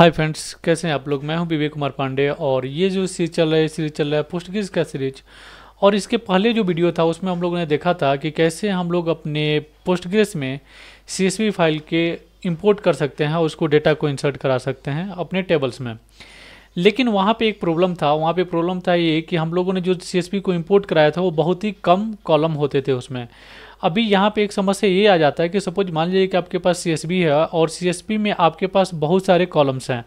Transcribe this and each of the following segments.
hi friends कैसे हैं आप लोग मैं हूं विवेक कुमार पांडे और ये जो सीरीज चल रहा है सीरीज चल रहा है पुस्टगिज का सीरीज और इसके पहले जो वीडियो था उसमें हम लोगों ने देखा था कि कैसे हम लोग अपने पोस्टग्रेस में सी फाइल के इंपोर्ट कर सकते हैं उसको डेटा को इंसर्ट करा सकते हैं अपने टेबल्स में लेकिन वहाँ पे एक प्रॉब्लम था वहाँ पे प्रॉब्लम था ये कि हम लोगों ने जो सी को इंपोर्ट कराया था वो बहुत ही कम कॉलम होते थे उसमें अभी यहाँ पे एक समस्या ये आ जाता है कि सपोज मान लीजिए कि आपके पास सी है और सी में आपके पास बहुत सारे कॉलम्स हैं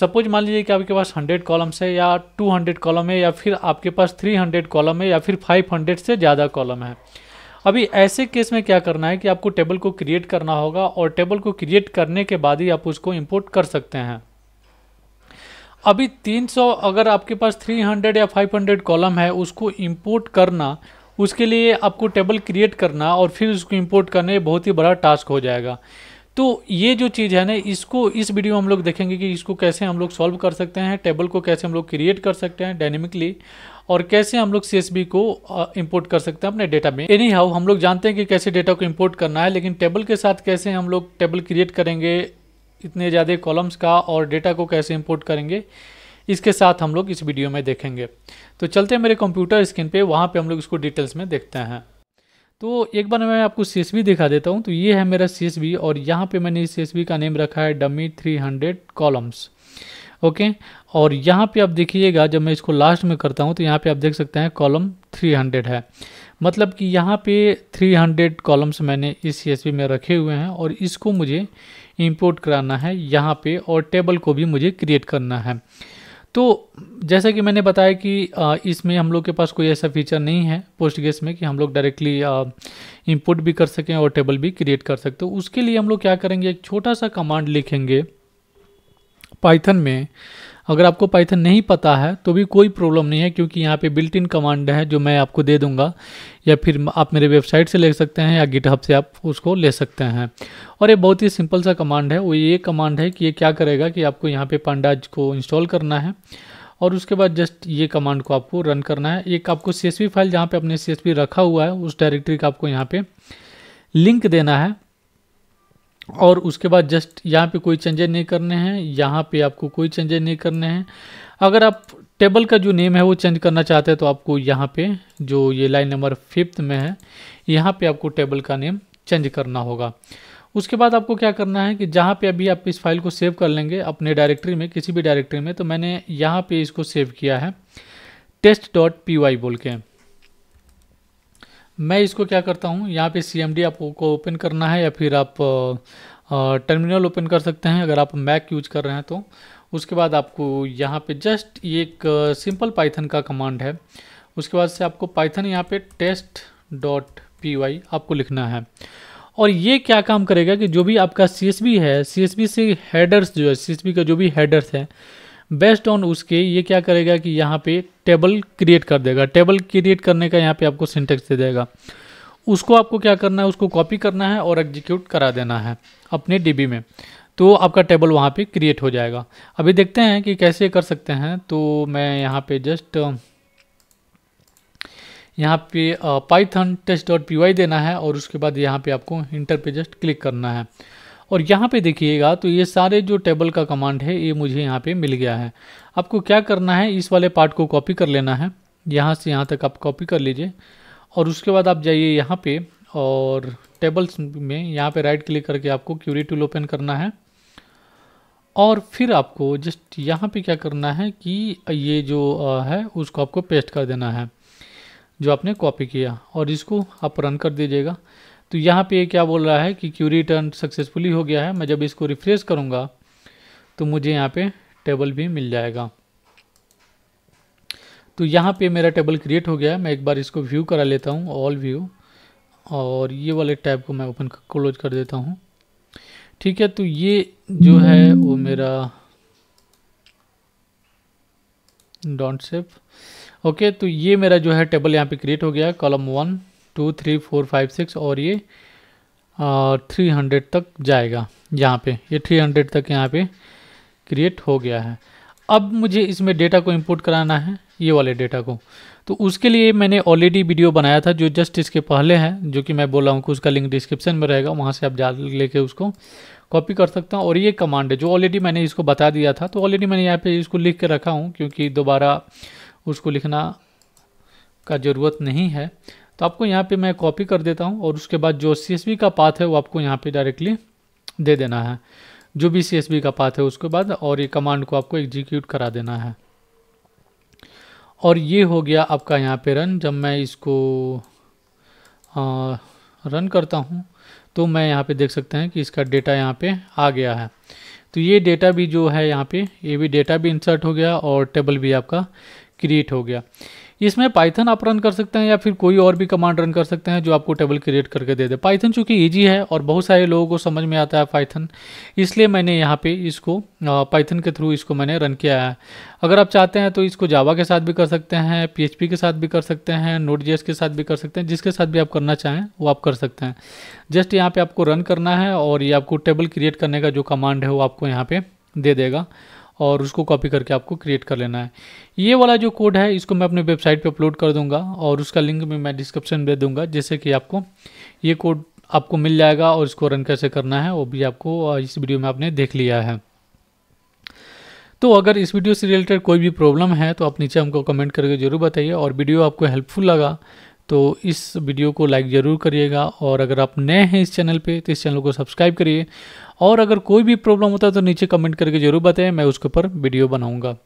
सपोज मान लीजिए कि आपके पास 100 कॉलम्स है या 200 कॉलम है या फिर आपके पास 300 कॉलम है या फिर 500 से ज़्यादा कॉलम है अभी ऐसे केस में क्या करना है कि आपको टेबल को क्रिएट करना होगा और टेबल को क्रिएट करने के बाद ही आप उसको इंपोर्ट कर सकते हैं अभी 300 अगर आपके पास 300 या 500 कॉलम है उसको इंपोर्ट करना उसके लिए आपको टेबल क्रिएट करना और फिर उसको इंपोर्ट करना बहुत ही बड़ा टास्क हो जाएगा तो ये जो चीज़ है ना इसको इस वीडियो में हम लोग देखेंगे कि इसको कैसे हम लोग सॉल्व कर सकते हैं टेबल को कैसे हम लोग क्रिएट कर सकते हैं डायनेमिकली और कैसे हम लोग सी को इंपोर्ट कर सकते हैं अपने डेटा में एनी हाउ हम लोग जानते हैं कि कैसे डेटा को इंपोर्ट करना है लेकिन टेबल के साथ कैसे हम लोग टेबल क्रिएट करेंगे इतने ज़्यादा कॉलम्स का और डेटा को कैसे इंपोर्ट करेंगे इसके साथ हम लोग इस वीडियो में देखेंगे तो चलते हैं मेरे कंप्यूटर स्क्रीन पे वहाँ पे हम लोग इसको डिटेल्स में देखते हैं तो एक बार मैं आपको सी दिखा देता हूँ तो ये है मेरा सी और यहाँ पर मैंने इस सी का नेम रखा है डमी थ्री कॉलम्स ओके और यहाँ पर आप देखिएगा जब मैं इसको लास्ट में करता हूँ तो यहाँ पर आप देख सकते हैं कॉलम हंड्रेड है मतलब कि यहाँ पे 300 कॉलम्स मैंने इस सी में रखे हुए हैं और इसको मुझे इंपोर्ट कराना है यहाँ पे और टेबल को भी मुझे क्रिएट करना है तो जैसा कि मैंने बताया कि इसमें हम लोग के पास कोई ऐसा फीचर नहीं है पोस्ट में कि हम लोग डायरेक्टली इनपुट भी कर सकें और टेबल भी क्रिएट कर सकते हो तो उसके लिए हम लोग क्या करेंगे एक छोटा सा कमांड लिखेंगे पाइथन में अगर आपको पाइथन नहीं पता है तो भी कोई प्रॉब्लम नहीं है क्योंकि यहाँ पे बिल्ट इन कमांड है जो मैं आपको दे दूंगा या फिर आप मेरे वेबसाइट से ले सकते हैं या गिटहब से आप उसको ले सकते हैं और ये बहुत ही सिंपल सा कमांड है वो ये कमांड है कि ये क्या करेगा कि आपको यहाँ पे पांडाज को इंस्टॉल करना है और उसके बाद जस्ट ये कमांड को आपको रन करना है एक आपको सी फाइल जहाँ पर अपने सी रखा हुआ है उस डायरेक्टरी का आपको यहाँ पर लिंक देना है और उसके बाद जस्ट यहाँ पे कोई चेंजेज नहीं करने हैं यहाँ पे आपको कोई चेंजेज नहीं करने हैं अगर आप टेबल का जो नेम है वो चेंज करना चाहते हैं तो आपको यहाँ पे जो ये लाइन नंबर फिफ्थ में है यहाँ पे आपको टेबल का नेम चेंज करना होगा उसके बाद आपको क्या करना है कि जहाँ पे अभी आप इस फाइल को सेव कर लेंगे अपने डायरेक्टरी में किसी भी डायरेक्टरी में तो मैंने यहाँ पे इसको सेव किया है टेस्ट डॉट पी वाई बोल के मैं इसको क्या करता हूँ यहाँ पे सी एम डी आपको ओपन करना है या फिर आप टर्मिनल ओपन कर सकते हैं अगर आप मैक यूज कर रहे हैं तो उसके बाद आपको यहाँ पे जस्ट ये एक सिंपल पाइथन का कमांड है उसके बाद से आपको पाइथन यहाँ पे टेस्ट डॉट पी वाई आपको लिखना है और ये क्या काम करेगा कि जो भी आपका सी एस बी है सी एस बी से हेडर्स जो है सी एस बी का जो भी हेडर्स है बेस्ड ऑन उसके ये क्या करेगा कि यहाँ पे टेबल क्रिएट कर देगा टेबल क्रिएट करने का यहाँ पे आपको सिंटेक्स दे देगा उसको आपको क्या करना है उसको कॉपी करना है और एग्जीक्यूट करा देना है अपने डी में तो आपका टेबल वहाँ पे क्रिएट हो जाएगा अभी देखते हैं कि कैसे कर सकते हैं तो मैं यहाँ पे जस्ट यहाँ पे पाइथन टेस्ट डॉट पी देना है और उसके बाद यहाँ पे आपको इंटर पे जस्ट क्लिक करना है और यहाँ पे देखिएगा तो ये सारे जो टेबल का कमांड है ये मुझे यहाँ पे मिल गया है आपको क्या करना है इस वाले पार्ट को कॉपी कर लेना है यहाँ से यहाँ तक आप कॉपी कर लीजिए और उसके बाद आप जाइए यहाँ पे और टेबल्स में यहाँ पे राइट क्लिक करके आपको क्यूरी टूल ओपन करना है और फिर आपको जस्ट यहाँ पे क्या करना है कि ये जो है उसको आपको पेस्ट कर देना है जो आपने कॉपी किया और इसको आप रन कर दीजिएगा तो यहाँ पे क्या बोल रहा है कि क्यू रिटर्न सक्सेसफुली हो गया है मैं जब इसको रिफ्रेश करूँगा तो मुझे यहाँ पे टेबल भी मिल जाएगा तो यहाँ पे मेरा टेबल क्रिएट हो गया है मैं एक बार इसको व्यू करा लेता हूँ ऑल व्यू और ये वाले टैब को मैं ओपन क्लोज कर देता हूँ ठीक है तो ये जो है वो मेरा डोंट सेफ ओके तो ये मेरा जो है टेबल यहाँ पे क्रिएट हो गया column one two three four five six और ये थ्री हंड्रेड तक जाएगा यहाँ पे ये थ्री हंड्रेड तक यहाँ पे क्रिएट हो गया है अब मुझे इसमें डेटा को इंपोर्ट कराना है ये वाले डेटा को तो उसके लिए मैंने ऑलरेडी वीडियो बनाया था जो जस्ट इसके पहले है जो कि मैं बोल रहा हूँ कि उसका लिंक डिस्क्रिप्शन में रहेगा वहाँ से आप जा लेके उसको कॉपी कर सकता हूँ और ये कमांड है जो ऑलरेडी मैंने इसको बता दिया था तो ऑलरेडी मैंने यहाँ पे इसको लिख के रखा हूँ क्योंकि दोबारा उसको लिखना का ज़रूरत नहीं है तो आपको यहाँ पे मैं कॉपी कर देता हूँ और उसके बाद जो सी का पाथ है वो आपको यहाँ पे डायरेक्टली दे देना है जो भी सी का पाथ है उसके बाद और ये कमांड को आपको एग्जीक्यूट करा देना है और ये हो गया आपका यहाँ पे रन जब मैं इसको आ, रन करता हूँ तो मैं यहाँ पे देख सकते हैं कि इसका डेटा यहाँ पे आ गया है तो ये डेटा भी जो है यहाँ पे ये भी डेटा भी इंसर्ट हो गया और टेबल भी आपका क्रिएट हो गया इसमें पाइथन आप रन कर सकते हैं या फिर कोई और भी कमांड रन कर सकते हैं जो आपको टेबल क्रिएट करके दे दे पाइथन चूंकि ईजी है और बहुत सारे लोगों को समझ में आता है पाइथन इसलिए मैंने यहाँ पे इसको पाइथन के थ्रू इसको मैंने रन किया है अगर आप चाहते हैं तो इसको जावा के साथ भी कर सकते हैं पी के साथ भी कर सकते हैं नोट के साथ भी कर सकते हैं जिसके साथ भी आप करना चाहें वो आप कर सकते हैं जस्ट यहाँ पर आपको रन करना है और ये आपको टेबल क्रिएट करने का जो कमांड है वो आपको यहाँ पर दे देगा और उसको कॉपी करके आपको क्रिएट कर लेना है ये वाला जो कोड है इसको मैं अपने वेबसाइट पे अपलोड कर दूंगा और उसका लिंक भी मैं डिस्क्रिप्शन में दे दूंगा जैसे कि आपको ये कोड आपको मिल जाएगा और इसको रन कैसे करना है वो भी आपको इस वीडियो में आपने देख लिया है तो अगर इस वीडियो से रिलेटेड कोई भी प्रॉब्लम है तो आप नीचे हमको कमेंट करके ज़रूर बताइए और वीडियो आपको हेल्पफुल लगा तो इस वीडियो को लाइक ज़रूर करिएगा और अगर आप नए हैं इस चैनल पे तो इस चैनल को सब्सक्राइब करिए और अगर कोई भी प्रॉब्लम होता है तो नीचे कमेंट करके ज़रूर बताएं मैं उसके ऊपर वीडियो बनाऊंगा